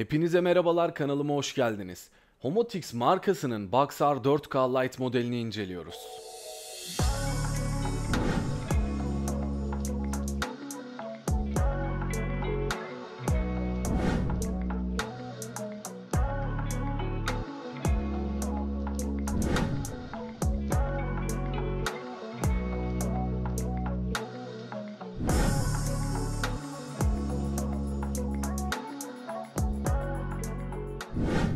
Hepinize merhabalar kanalıma hoş geldiniz. Homotix markasının Boxar 4K Lite modelini inceliyoruz.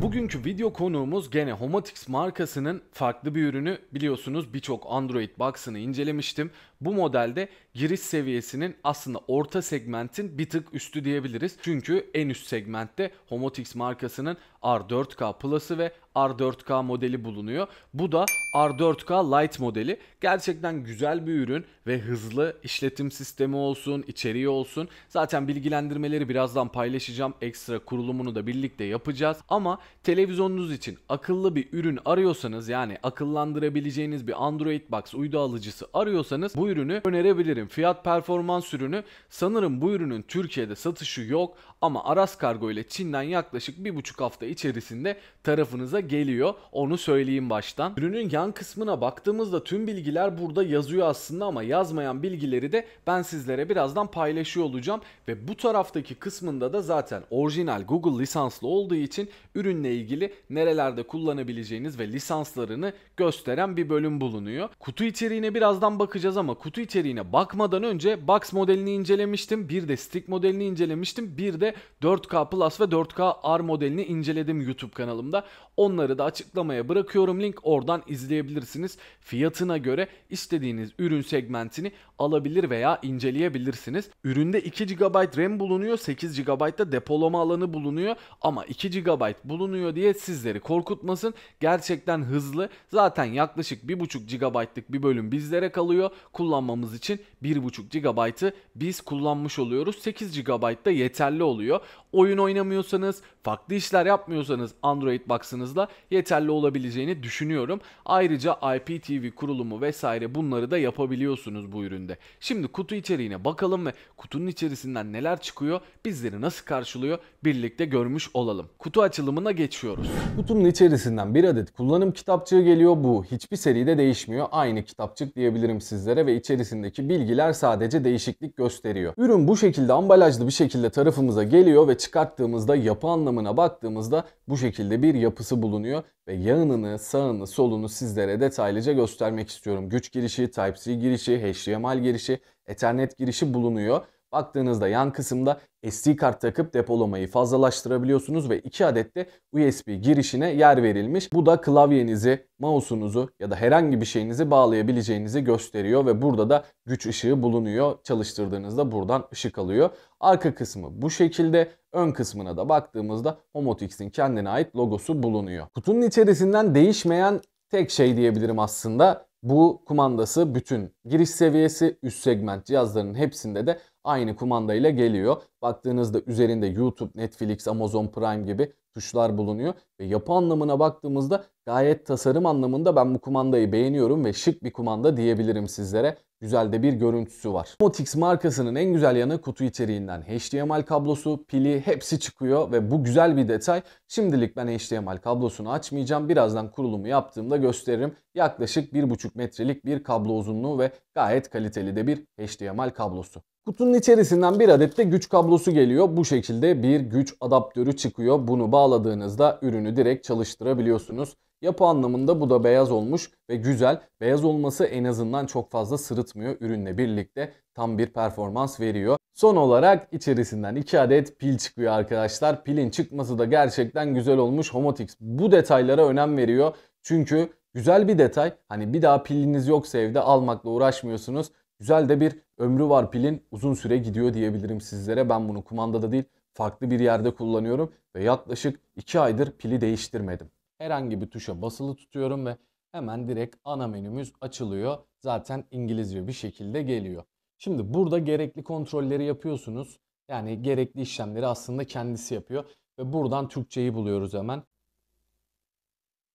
Bugünkü video konuğumuz gene Homotix markasının farklı bir ürünü. Biliyorsunuz birçok Android Box'ını incelemiştim. Bu modelde giriş seviyesinin aslında orta segmentin bir tık üstü diyebiliriz. Çünkü en üst segmentte Homotix markasının R4K Plus'ı ve R4K modeli bulunuyor. Bu da R4K Lite modeli. Gerçekten güzel bir ürün ve hızlı işletim sistemi olsun, içeriği olsun. Zaten bilgilendirmeleri birazdan paylaşacağım. Ekstra kurulumunu da birlikte yapacağız. Ama televizyonunuz için akıllı bir ürün arıyorsanız yani akıllandırabileceğiniz bir Android Box uydu alıcısı arıyorsanız bu ürünü önerebilirim. Fiyat performans ürünü. Sanırım bu ürünün Türkiye'de satışı yok ama Aras Kargo ile Çin'den yaklaşık bir buçuk hafta içerisinde tarafınıza geliyor. Onu söyleyeyim baştan. Ürünün yan kısmına baktığımızda tüm bilgiler burada yazıyor aslında ama yazmayan bilgileri de ben sizlere birazdan paylaşıyor olacağım ve bu taraftaki kısmında da zaten orijinal Google lisanslı olduğu için ürünle ilgili nerelerde kullanabileceğiniz ve lisanslarını gösteren bir bölüm bulunuyor. Kutu içeriğine birazdan bakacağız ama kutu içeriğine bakmadan önce box modelini incelemiştim. Bir de stick modelini incelemiştim. Bir de 4K Plus ve 4K R modelini incelemiştim inceledim YouTube kanalımda. Onları da açıklamaya bırakıyorum link oradan izleyebilirsiniz. Fiyatına göre istediğiniz ürün segmentini alabilir veya inceleyebilirsiniz. Üründe 2 GB RAM bulunuyor, 8 GB da depolama alanı bulunuyor ama 2 GB bulunuyor diye sizleri korkutmasın. Gerçekten hızlı. Zaten yaklaşık 1.5 GB'lık bir bölüm bizlere kalıyor. Kullanmamız için 1.5 GB'ı biz kullanmış oluyoruz. 8 GB da yeterli oluyor. Oyun oynamıyorsanız, farklı işler yapmıyorsanız yapmıyorsanız Android Box'ınızla yeterli olabileceğini düşünüyorum. Ayrıca IPTV kurulumu vesaire bunları da yapabiliyorsunuz bu üründe. Şimdi kutu içeriğine bakalım ve kutunun içerisinden neler çıkıyor, bizleri nasıl karşılıyor birlikte görmüş olalım. Kutu açılımına geçiyoruz. Kutunun içerisinden bir adet kullanım kitapçığı geliyor. Bu hiçbir seride değişmiyor. Aynı kitapçık diyebilirim sizlere ve içerisindeki bilgiler sadece değişiklik gösteriyor. Ürün bu şekilde ambalajlı bir şekilde tarafımıza geliyor ve çıkarttığımızda yapı anlamına baktığımızda bu şekilde bir yapısı bulunuyor ve yanını, sağını, solunu sizlere detaylıca göstermek istiyorum. Güç girişi, Type-C girişi, HDMI girişi, Ethernet girişi bulunuyor. Baktığınızda yan kısımda SD kart takıp depolamayı fazlalaştırabiliyorsunuz ve iki adet de USB girişine yer verilmiş. Bu da klavyenizi, mouse'unuzu ya da herhangi bir şeyinizi bağlayabileceğinizi gösteriyor ve burada da güç ışığı bulunuyor. Çalıştırdığınızda buradan ışık alıyor. Arka kısmı bu şekilde, ön kısmına da baktığımızda Homotix'in kendine ait logosu bulunuyor. Kutunun içerisinden değişmeyen tek şey diyebilirim aslında bu kumandası bütün giriş seviyesi üst segment cihazlarının hepsinde de aynı kumandayla geliyor. Baktığınızda üzerinde YouTube, Netflix, Amazon Prime gibi tuşlar bulunuyor. Ve yapı anlamına baktığımızda Gayet tasarım anlamında ben bu kumandayı beğeniyorum ve şık bir kumanda diyebilirim sizlere. Güzel de bir görüntüsü var. Motix markasının en güzel yanı kutu içeriğinden HDMI kablosu, pili hepsi çıkıyor ve bu güzel bir detay. Şimdilik ben HDMI kablosunu açmayacağım. Birazdan kurulumu yaptığımda gösteririm. Yaklaşık 1,5 metrelik bir kablo uzunluğu ve gayet kaliteli de bir HDMI kablosu. Kutunun içerisinden bir adet de güç kablosu geliyor. Bu şekilde bir güç adaptörü çıkıyor. Bunu bağladığınızda ürünü direkt çalıştırabiliyorsunuz. Yapı anlamında bu da beyaz olmuş ve güzel. Beyaz olması en azından çok fazla sırıtmıyor ürünle birlikte. Tam bir performans veriyor. Son olarak içerisinden 2 adet pil çıkıyor arkadaşlar. Pilin çıkması da gerçekten güzel olmuş. Homotix bu detaylara önem veriyor. Çünkü güzel bir detay. Hani bir daha piliniz yoksa evde almakla uğraşmıyorsunuz. Güzel de bir ömrü var pilin. Uzun süre gidiyor diyebilirim sizlere. Ben bunu kumandada değil farklı bir yerde kullanıyorum ve yaklaşık 2 aydır pili değiştirmedim herhangi bir tuşa basılı tutuyorum ve hemen direkt ana menümüz açılıyor. Zaten İngilizce bir şekilde geliyor. Şimdi burada gerekli kontrolleri yapıyorsunuz. Yani gerekli işlemleri aslında kendisi yapıyor. Ve buradan Türkçeyi buluyoruz hemen.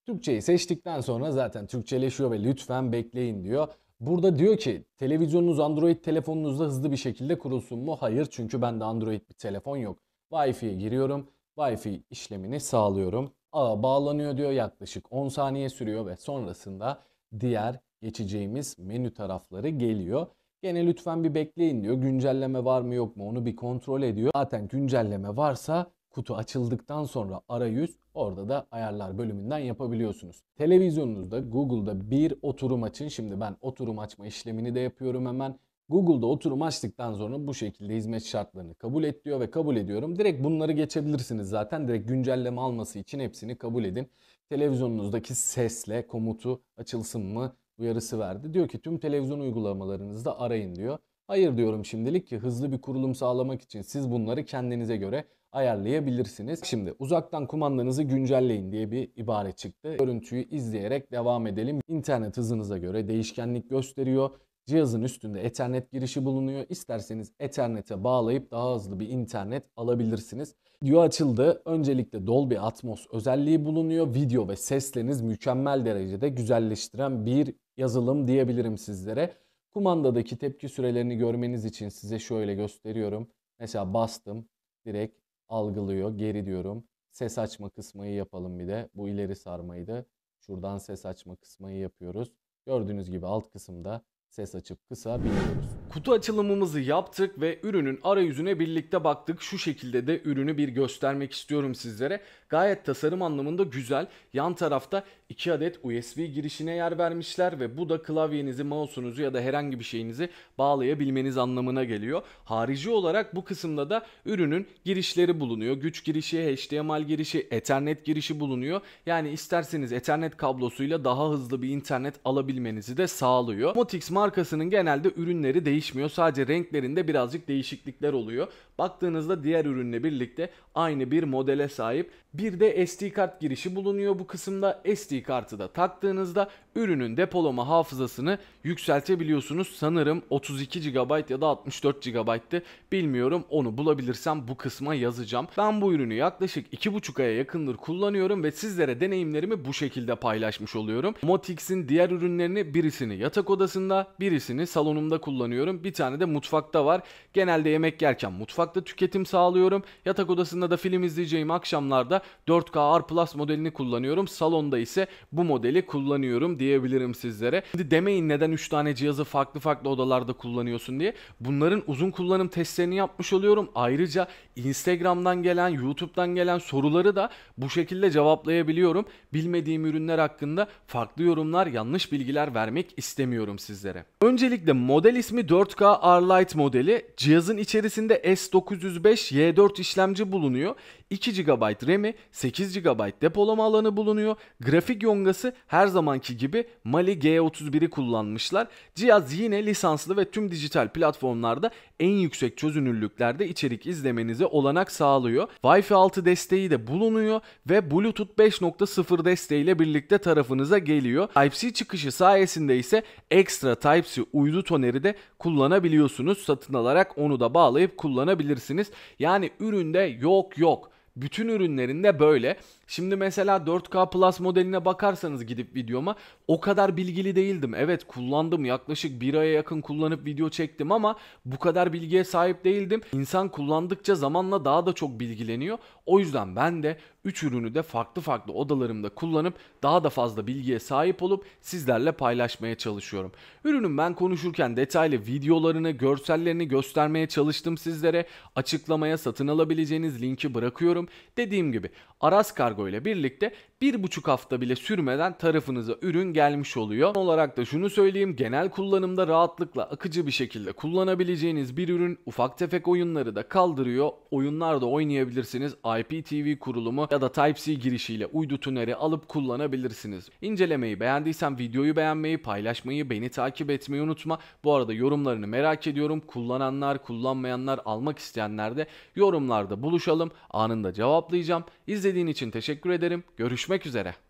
Türkçeyi seçtikten sonra zaten Türkçeleşiyor ve lütfen bekleyin diyor. Burada diyor ki televizyonunuz Android telefonunuzda hızlı bir şekilde kurulsun mu? Hayır çünkü bende Android bir telefon yok. Wi-Fi'ye giriyorum. Wi-Fi işlemini sağlıyorum ağa bağlanıyor diyor yaklaşık 10 saniye sürüyor ve sonrasında diğer geçeceğimiz menü tarafları geliyor. Gene lütfen bir bekleyin diyor. Güncelleme var mı yok mu onu bir kontrol ediyor. Zaten güncelleme varsa kutu açıldıktan sonra arayüz orada da ayarlar bölümünden yapabiliyorsunuz. Televizyonunuzda Google'da bir oturum açın. Şimdi ben oturum açma işlemini de yapıyorum hemen. Google'da oturum açtıktan sonra bu şekilde hizmet şartlarını kabul et diyor ve kabul ediyorum. Direkt bunları geçebilirsiniz zaten. Direkt güncelleme alması için hepsini kabul edin. Televizyonunuzdaki sesle komutu açılsın mı uyarısı verdi. Diyor ki tüm televizyon uygulamalarınızda arayın diyor. Hayır diyorum şimdilik ki hızlı bir kurulum sağlamak için siz bunları kendinize göre ayarlayabilirsiniz. Şimdi uzaktan kumandanızı güncelleyin diye bir ibare çıktı. Görüntüyü izleyerek devam edelim. İnternet hızınıza göre değişkenlik gösteriyor. Cihazın üstünde Ethernet girişi bulunuyor. İsterseniz Ethernet'e bağlayıp daha hızlı bir internet alabilirsiniz. Video açıldı. Öncelikle Dolby Atmos özelliği bulunuyor. Video ve sesleriniz mükemmel derecede güzelleştiren bir yazılım diyebilirim sizlere. Kumandadaki tepki sürelerini görmeniz için size şöyle gösteriyorum. Mesela bastım direkt algılıyor. Geri diyorum. Ses açma kısmayı yapalım bir de. Bu ileri sarmaydı. Şuradan ses açma kısmayı yapıyoruz. Gördüğünüz gibi alt kısımda ses açıp kısabiliyoruz. Kutu açılımımızı yaptık ve ürünün arayüzüne birlikte baktık. Şu şekilde de ürünü bir göstermek istiyorum sizlere. Gayet tasarım anlamında güzel. Yan tarafta 2 adet USB girişine yer vermişler ve bu da klavyenizi, mouse'unuzu ya da herhangi bir şeyinizi bağlayabilmeniz anlamına geliyor. Harici olarak bu kısımda da ürünün girişleri bulunuyor. Güç girişi, HDMI girişi, Ethernet girişi bulunuyor. Yani isterseniz Ethernet kablosuyla daha hızlı bir internet alabilmenizi de sağlıyor. Motix markasının genelde ürünleri değişmiyor. Sadece renklerinde birazcık değişiklikler oluyor. Baktığınızda diğer ürünle birlikte aynı bir modele sahip bir de SD kart girişi bulunuyor bu kısımda. SD kartı da taktığınızda ürünün depolama hafızasını yükseltebiliyorsunuz. Sanırım 32 GB ya da 64 GB'tı. Bilmiyorum onu bulabilirsem bu kısma yazacağım. Ben bu ürünü yaklaşık 2,5 aya yakındır kullanıyorum ve sizlere deneyimlerimi bu şekilde paylaşmış oluyorum. Motix'in diğer ürünlerini birisini yatak odasında, birisini salonumda kullanıyorum. Bir tane de mutfakta var. Genelde yemek yerken mutfakta tüketim sağlıyorum. Yatak odasında da film izleyeceğim akşamlarda 4K R Plus modelini kullanıyorum. Salonda ise bu modeli kullanıyorum diye diyebilirim sizlere. Şimdi demeyin neden 3 tane cihazı farklı farklı odalarda kullanıyorsun diye. Bunların uzun kullanım testlerini yapmış oluyorum. Ayrıca Instagram'dan gelen, YouTube'dan gelen soruları da bu şekilde cevaplayabiliyorum. Bilmediğim ürünler hakkında farklı yorumlar, yanlış bilgiler vermek istemiyorum sizlere. Öncelikle model ismi 4K R-Lite modeli. Cihazın içerisinde S905 Y4 işlemci bulunuyor. 2 GB RAM'i, 8 GB depolama alanı bulunuyor. Grafik yongası her zamanki gibi Mali G31'i kullanmışlar. Cihaz yine lisanslı ve tüm dijital platformlarda en yüksek çözünürlüklerde içerik izlemenize olanak sağlıyor. Wi-Fi 6 desteği de bulunuyor ve Bluetooth 5.0 desteğiyle birlikte tarafınıza geliyor. Type-C çıkışı sayesinde ise ekstra Type-C uydu toneri de kullanabiliyorsunuz. Satın alarak onu da bağlayıp kullanabilirsiniz. Yani üründe yok yok bütün ürünlerinde böyle. Şimdi mesela 4K Plus modeline bakarsanız gidip videoma o kadar bilgili değildim. Evet kullandım yaklaşık bir aya yakın kullanıp video çektim ama bu kadar bilgiye sahip değildim. İnsan kullandıkça zamanla daha da çok bilgileniyor. O yüzden ben de 3 ürünü de farklı farklı odalarımda kullanıp daha da fazla bilgiye sahip olup sizlerle paylaşmaya çalışıyorum. Ürünün ben konuşurken detaylı videolarını, görsellerini göstermeye çalıştım sizlere. Açıklamaya satın alabileceğiniz linki bırakıyorum. Dediğim gibi Aras Kargo ambargo ile birlikte bir buçuk hafta bile sürmeden tarafınıza ürün gelmiş oluyor. Son olarak da şunu söyleyeyim genel kullanımda rahatlıkla akıcı bir şekilde kullanabileceğiniz bir ürün ufak tefek oyunları da kaldırıyor. Oyunlar da oynayabilirsiniz. IPTV kurulumu ya da Type-C girişiyle uydu tüneri alıp kullanabilirsiniz. İncelemeyi beğendiysen videoyu beğenmeyi, paylaşmayı, beni takip etmeyi unutma. Bu arada yorumlarını merak ediyorum. Kullananlar, kullanmayanlar, almak isteyenler de yorumlarda buluşalım. Anında cevaplayacağım. İzlediğin için teşekkür teşekkür ederim. Görüşmek üzere.